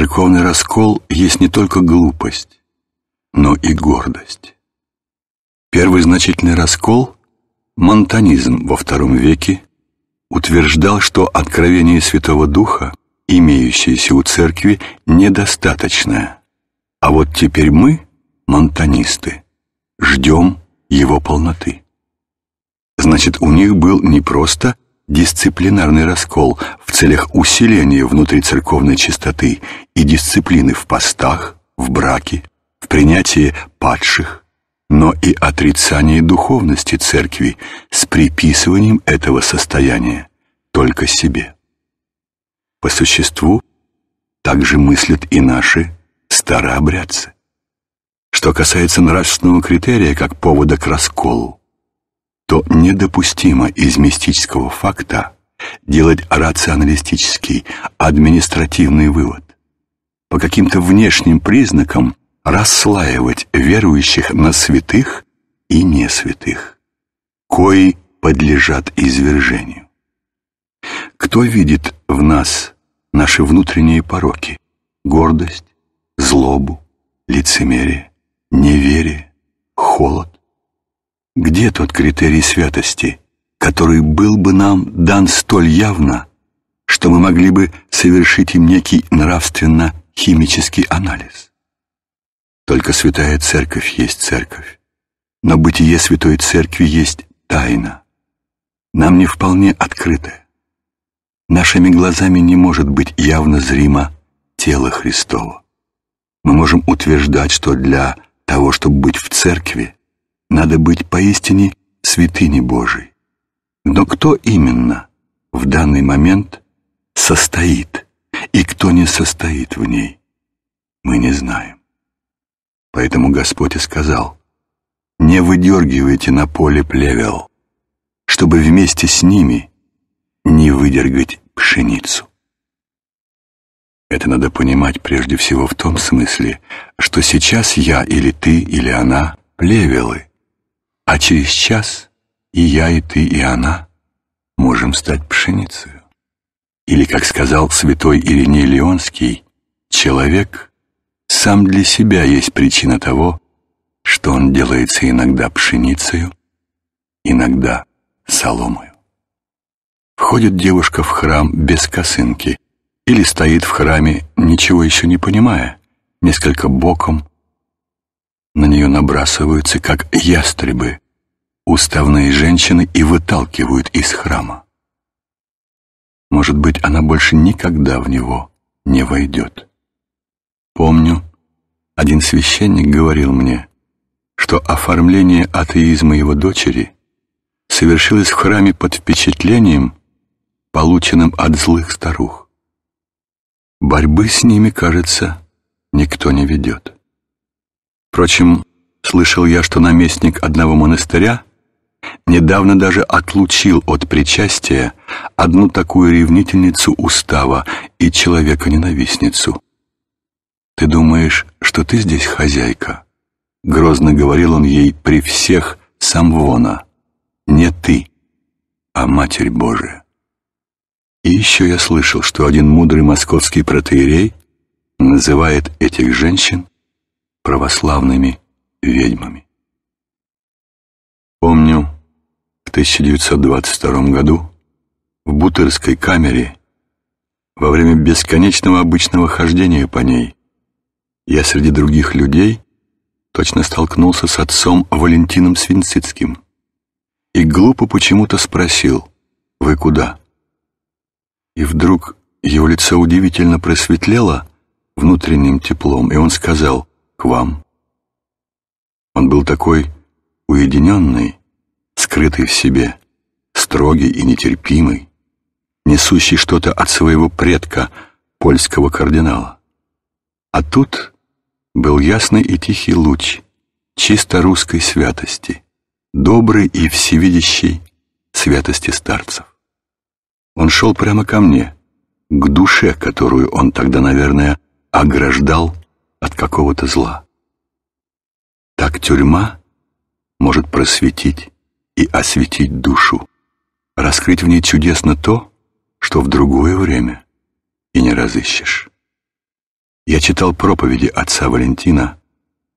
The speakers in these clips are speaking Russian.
Церковный раскол есть не только глупость, но и гордость. Первый значительный раскол – монтанизм во втором веке утверждал, что откровение Святого Духа, имеющееся у церкви, недостаточное. А вот теперь мы, монтанисты, ждем его полноты. Значит, у них был не просто дисциплинарный раскол в целях усиления внутрицерковной чистоты и дисциплины в постах, в браке, в принятии падших, но и отрицание духовности церкви с приписыванием этого состояния только себе. По существу также мыслят и наши старообрядцы. Что касается нравственного критерия как повода к расколу, то недопустимо из мистического факта делать рационалистический, административный вывод. По каким-то внешним признакам расслаивать верующих на святых и несвятых, кои подлежат извержению. Кто видит в нас наши внутренние пороки, гордость, злобу, лицемерие, неверие, холод, где тот критерий святости, который был бы нам дан столь явно, что мы могли бы совершить им некий нравственно-химический анализ? Только святая церковь есть церковь, но бытие святой церкви есть тайна, нам не вполне открытая. Нашими глазами не может быть явно зримо тело Христово. Мы можем утверждать, что для того, чтобы быть в церкви, надо быть поистине святыней Божией. Но кто именно в данный момент состоит и кто не состоит в ней, мы не знаем. Поэтому Господь и сказал, «Не выдергивайте на поле плевел, чтобы вместе с ними не выдергать пшеницу». Это надо понимать прежде всего в том смысле, что сейчас я или ты или она плевелы – а через час и я, и ты, и она можем стать пшеницей. Или, как сказал святой Ириней Леонский, человек сам для себя есть причина того, что он делается иногда пшеницей, иногда соломою. Входит девушка в храм без косынки или стоит в храме, ничего еще не понимая, несколько боком, на нее набрасываются, как ястребы, уставные женщины и выталкивают из храма. Может быть, она больше никогда в него не войдет. Помню, один священник говорил мне, что оформление атеизма его дочери совершилось в храме под впечатлением, полученным от злых старух. Борьбы с ними, кажется, никто не ведет. Впрочем, слышал я, что наместник одного монастыря недавно даже отлучил от причастия одну такую ревнительницу устава и человека-ненавистницу. «Ты думаешь, что ты здесь хозяйка?» — грозно говорил он ей при всех сам вона. «Не ты, а Матерь Божия». И еще я слышал, что один мудрый московский протеерей называет этих женщин православными ведьмами. Помню, в 1922 году в Бутырской камере во время бесконечного обычного хождения по ней я среди других людей точно столкнулся с отцом Валентином Свинцицким и глупо почему-то спросил «Вы куда?». И вдруг его лицо удивительно просветлело внутренним теплом, и он сказал к вам. Он был такой уединенный, скрытый в себе, строгий и нетерпимый, несущий что-то от своего предка, польского кардинала. А тут был ясный и тихий луч чисто русской святости, добрый и всевидящий святости старцев. Он шел прямо ко мне, к душе, которую он тогда, наверное, ограждал от какого-то зла. Так тюрьма может просветить и осветить душу, раскрыть в ней чудесно то, что в другое время и не разыщешь. Я читал проповеди отца Валентина,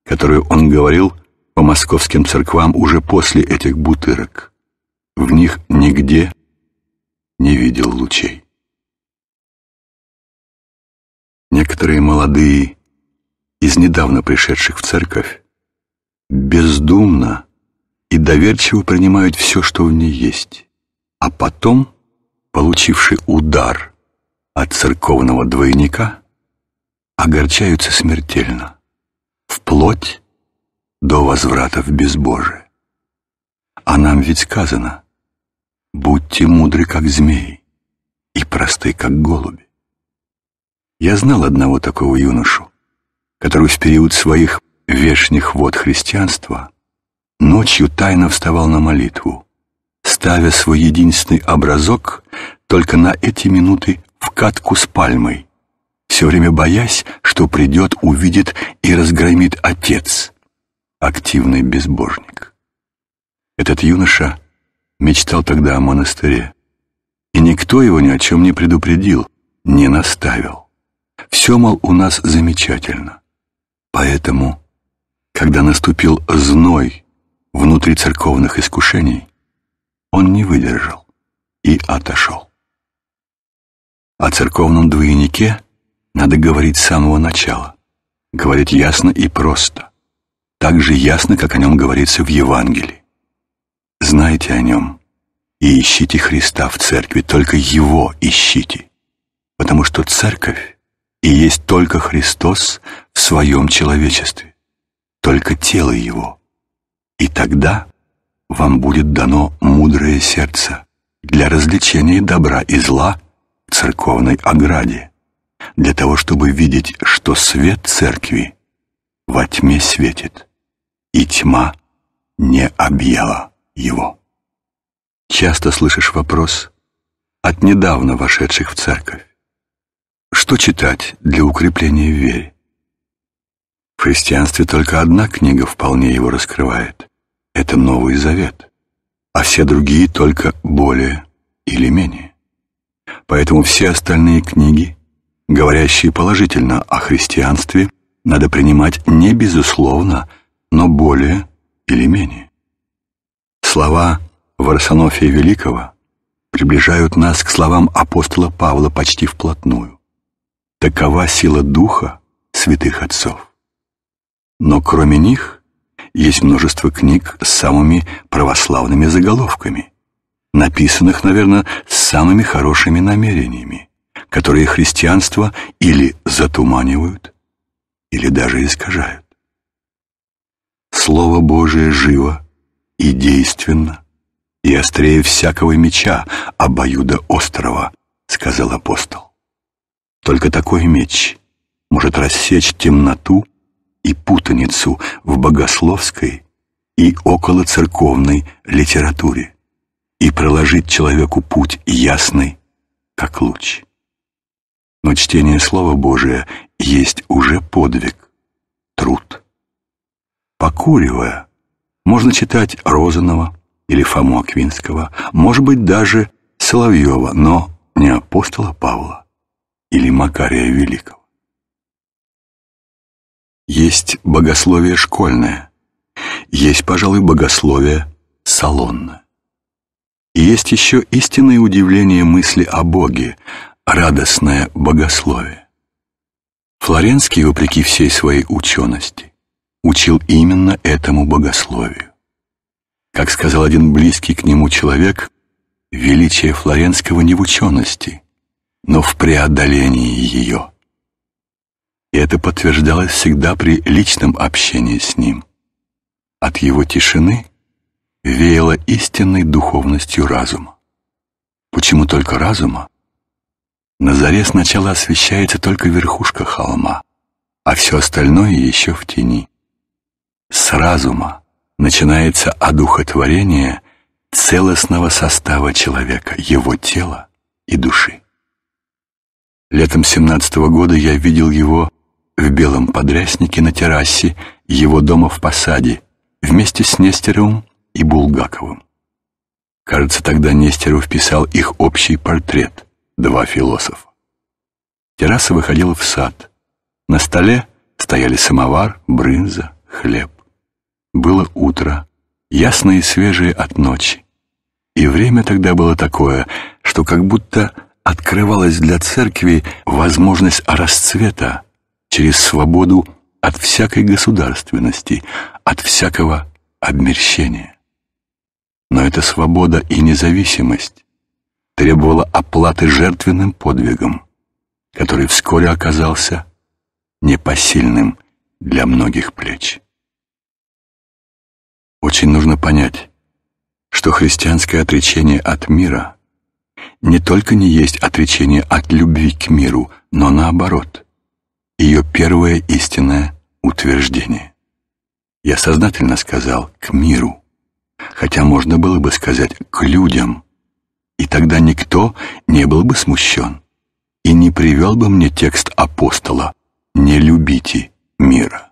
которые он говорил по московским церквам уже после этих бутырок. В них нигде не видел лучей. Некоторые молодые из недавно пришедших в церковь, бездумно и доверчиво принимают все, что в ней есть, а потом, получивший удар от церковного двойника, огорчаются смертельно, вплоть до возврата в безбожие. А нам ведь сказано «Будьте мудры, как змеи, и просты, как голуби». Я знал одного такого юношу, который в период своих вешних вод христианства ночью тайно вставал на молитву, ставя свой единственный образок только на эти минуты в катку с пальмой, все время боясь, что придет, увидит и разгромит отец, активный безбожник. Этот юноша мечтал тогда о монастыре, и никто его ни о чем не предупредил, не наставил. Все, мол, у нас замечательно. Поэтому, когда наступил зной внутри церковных искушений, он не выдержал и отошел. О церковном двойнике надо говорить с самого начала, говорить ясно и просто, так же ясно, как о нем говорится в Евангелии. Знайте о нем и ищите Христа в церкви, только Его ищите, потому что церковь и есть только Христос в своем человечестве, только тело Его. И тогда вам будет дано мудрое сердце для развлечения добра и зла в церковной ограде, для того, чтобы видеть, что свет церкви во тьме светит, и тьма не объяла его. Часто слышишь вопрос от недавно вошедших в церковь. Что читать для укрепления в вере? В христианстве только одна книга вполне его раскрывает. Это Новый Завет, а все другие только более или менее. Поэтому все остальные книги, говорящие положительно о христианстве, надо принимать не безусловно, но более или менее. Слова Варсонофия Великого приближают нас к словам апостола Павла почти вплотную. Такова сила духа святых отцов. Но кроме них есть множество книг с самыми православными заголовками, написанных, наверное, с самыми хорошими намерениями, которые христианство или затуманивают, или даже искажают. Слово Божие живо и действенно, и острее всякого меча обоюда острова, сказал апостол. Только такой меч может рассечь темноту и путаницу в богословской и околоцерковной литературе и проложить человеку путь ясный, как луч. Но чтение Слова Божия есть уже подвиг, труд. Покуривая, можно читать Розанова или Фому Аквинского, может быть, даже Соловьева, но не апостола Павла или Макария Великого. Есть богословие школьное, есть, пожалуй, богословие салонное. И есть еще истинное удивление мысли о Боге, радостное богословие. Флоренский, вопреки всей своей учености, учил именно этому богословию. Как сказал один близкий к нему человек, величие Флоренского не в учености, но в преодолении ее. И это подтверждалось всегда при личном общении с ним. От его тишины веяло истинной духовностью разума. Почему только разума? На заре сначала освещается только верхушка холма, а все остальное еще в тени. С разума начинается одухотворение целостного состава человека, его тела и души. Летом семнадцатого года я видел его в белом подряснике на террасе его дома в Посаде вместе с Нестеровым и Булгаковым. Кажется, тогда Нестеров писал их общий портрет «Два философа». Терраса выходила в сад. На столе стояли самовар, брынза, хлеб. Было утро, ясное и свежее от ночи. И время тогда было такое, что как будто открывалась для церкви возможность расцвета через свободу от всякой государственности, от всякого обмерщения. Но эта свобода и независимость требовала оплаты жертвенным подвигом, который вскоре оказался непосильным для многих плеч. Очень нужно понять, что христианское отречение от мира не только не есть отречение от любви к миру, но наоборот, ее первое истинное утверждение. Я сознательно сказал «к миру», хотя можно было бы сказать «к людям», и тогда никто не был бы смущен и не привел бы мне текст апостола «Не любите мира».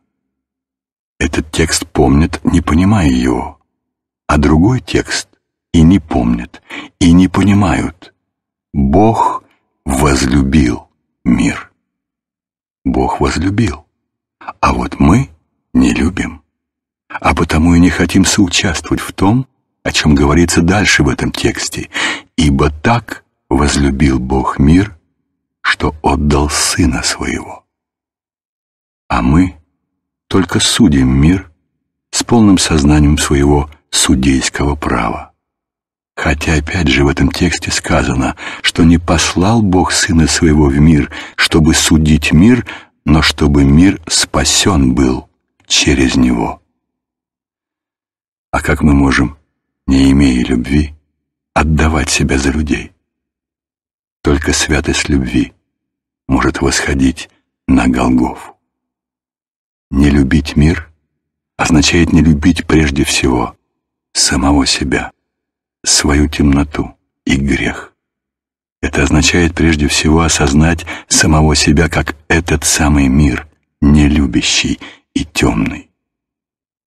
Этот текст помнят, не понимая его, а другой текст и не помнят, и не понимают – Бог возлюбил мир. Бог возлюбил. А вот мы не любим. А потому и не хотим соучаствовать в том, о чем говорится дальше в этом тексте. «Ибо так возлюбил Бог мир, что отдал Сына Своего». А мы только судим мир с полным сознанием своего судейского права. Хотя опять же в этом тексте сказано, что не послал Бог Сына Своего в мир, чтобы судить мир, но чтобы мир спасен был через Него. А как мы можем, не имея любви, отдавать себя за людей? Только святость любви может восходить на Голгофу. Не любить мир означает не любить прежде всего самого себя свою темноту и грех. Это означает прежде всего осознать самого себя как этот самый мир, нелюбящий и темный.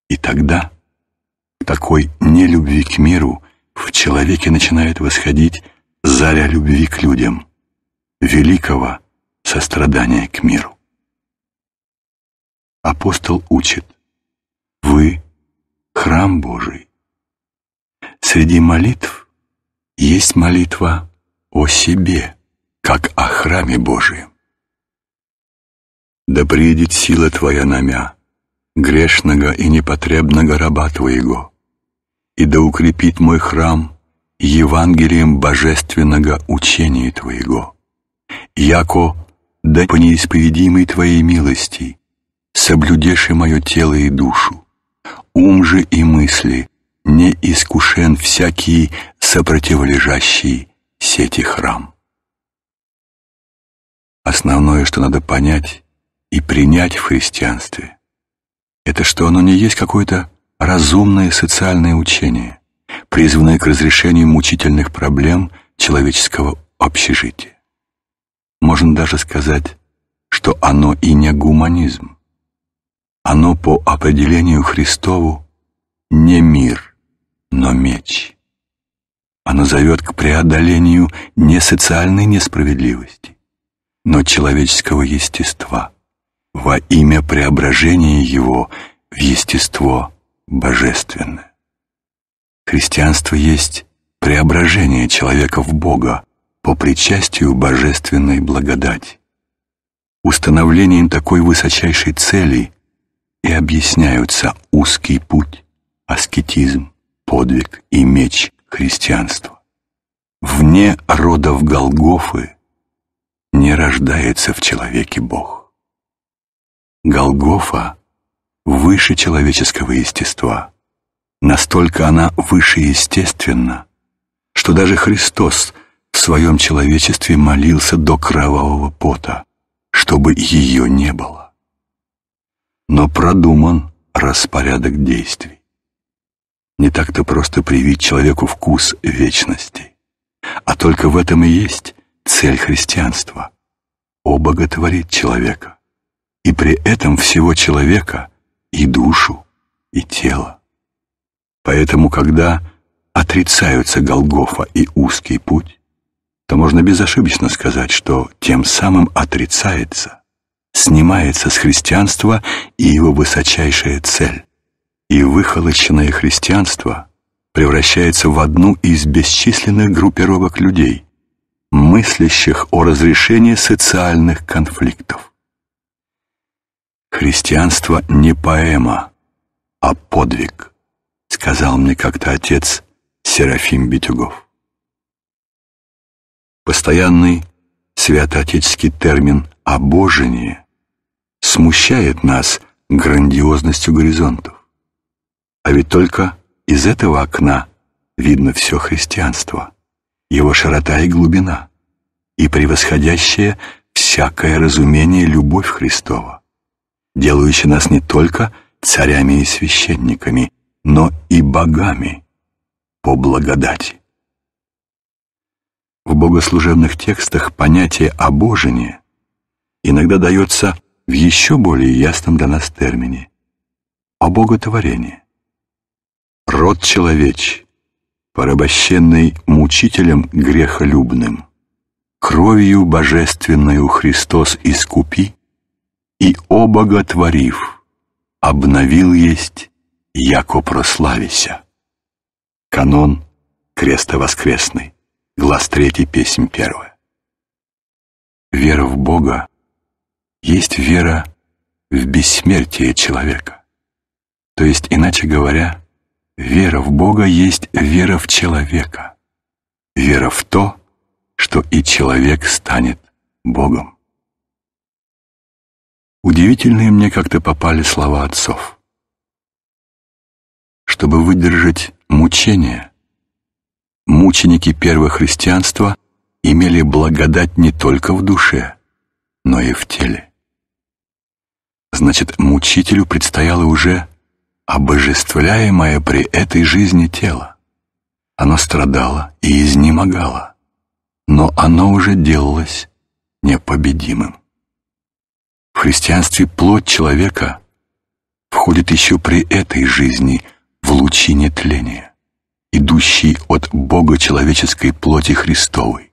И тогда такой нелюбви к миру в человеке начинает восходить заря любви к людям, великого сострадания к миру. Апостол учит, вы — храм Божий, Среди молитв есть молитва о себе, как о храме Божием. «Да приедет сила Твоя на мя, грешного и непотребного раба Твоего, и да укрепит мой храм Евангелием божественного учения Твоего, яко да по неисповедимой Твоей милости соблюдеши мое тело и душу, ум же и мысли не искушен всякий сопротивлежащий сети храм. Основное, что надо понять и принять в христианстве, это что оно не есть какое-то разумное социальное учение, призванное к разрешению мучительных проблем человеческого общежития. Можно даже сказать, что оно и не гуманизм. Оно по определению Христову он зовет к преодолению не социальной несправедливости, но человеческого естества во имя преображения его в естество божественное. Христианство есть преображение человека в Бога по причастию божественной благодати. Установлением такой высочайшей цели и объясняются узкий путь, аскетизм, подвиг и меч христианства. Вне родов Голгофы не рождается в человеке Бог. Голгофа выше человеческого естества. Настолько она выше естественно, что даже Христос в своем человечестве молился до кровавого пота, чтобы ее не было. Но продуман распорядок действий. Не так-то просто привить человеку вкус вечности. А только в этом и есть цель христианства. Обоготворить человека. И при этом всего человека и душу, и тело. Поэтому, когда отрицаются Голгофа и узкий путь, то можно безошибочно сказать, что тем самым отрицается, снимается с христианства и его высочайшая цель. И выхолощенное христианство превращается в одну из бесчисленных группировок людей, мыслящих о разрешении социальных конфликтов. «Христианство не поэма, а подвиг», — сказал мне как-то отец Серафим Битюгов. Постоянный святоотеческий термин «обожение» смущает нас грандиозностью горизонтов. А ведь только из этого окна видно все христианство, его широта и глубина, и превосходящее всякое разумение любовь Христова, делающая нас не только царями и священниками, но и богами по благодати. В богослужебных текстах понятие «обожение» иногда дается в еще более ясном для нас термине – «обоготворение» род человеч, порабощенный мучителем грехолюбным, кровью божественную Христос искупи и обоготворив, обновил есть, яко прославися. Канон Креста воскресный, глаз 3, песнь 1. Вера в Бога есть вера в бессмертие человека, то есть, иначе говоря, Вера в Бога есть вера в человека, вера в то, что и человек станет Богом. Удивительные мне как-то попали слова отцов. Чтобы выдержать мучения, мученики первого христианства имели благодать не только в душе, но и в теле. Значит, мучителю предстояло уже обожествляемое при этой жизни тело. Оно страдало и изнемогало, но оно уже делалось непобедимым. В христианстве плоть человека входит еще при этой жизни в лучи нетления, идущий от Бога человеческой плоти Христовой.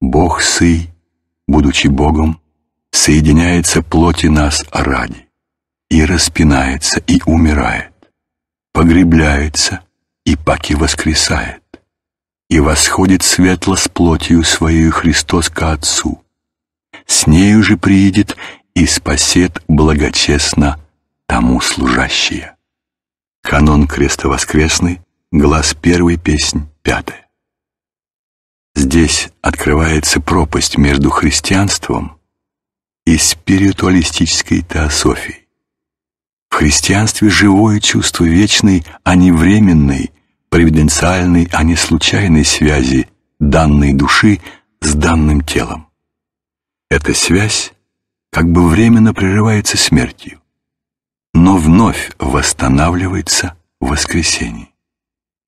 Бог Сый, будучи Богом, соединяется плоти нас ради и распинается, и умирает, погребляется, и паки воскресает, и восходит светло с плотью своей Христос к Отцу. С нею же приидет и спасет благочестно тому служащие. Канон крестовоскресный, глаз первой, песнь пятая. Здесь открывается пропасть между христианством и спиритуалистической теософией христианстве живое чувство вечной, а не временной, провиденциальной, а не случайной связи данной души с данным телом. Эта связь как бы временно прерывается смертью, но вновь восстанавливается в воскресении.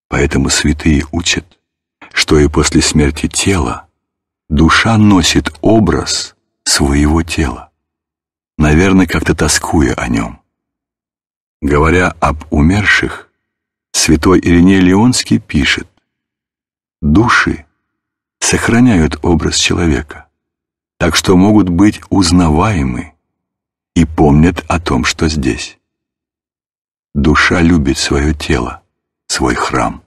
Поэтому святые учат, что и после смерти тела душа носит образ своего тела, наверное, как-то тоскуя о нем. Говоря об умерших, святой Ириней Леонский пишет, «Души сохраняют образ человека, так что могут быть узнаваемы и помнят о том, что здесь. Душа любит свое тело, свой храм.